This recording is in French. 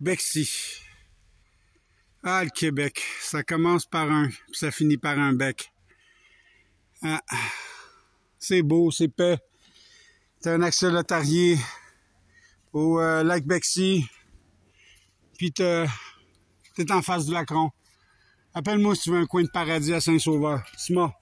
Bexy. Ah, le Québec. Ça commence par un, puis ça finit par un bec. Ah, c'est beau, c'est paix. T'as un excellent au euh, lac Bexy. Puis t'es en face du lacron. Appelle-moi si tu veux un coin de paradis à Saint-Sauveur. C'est moi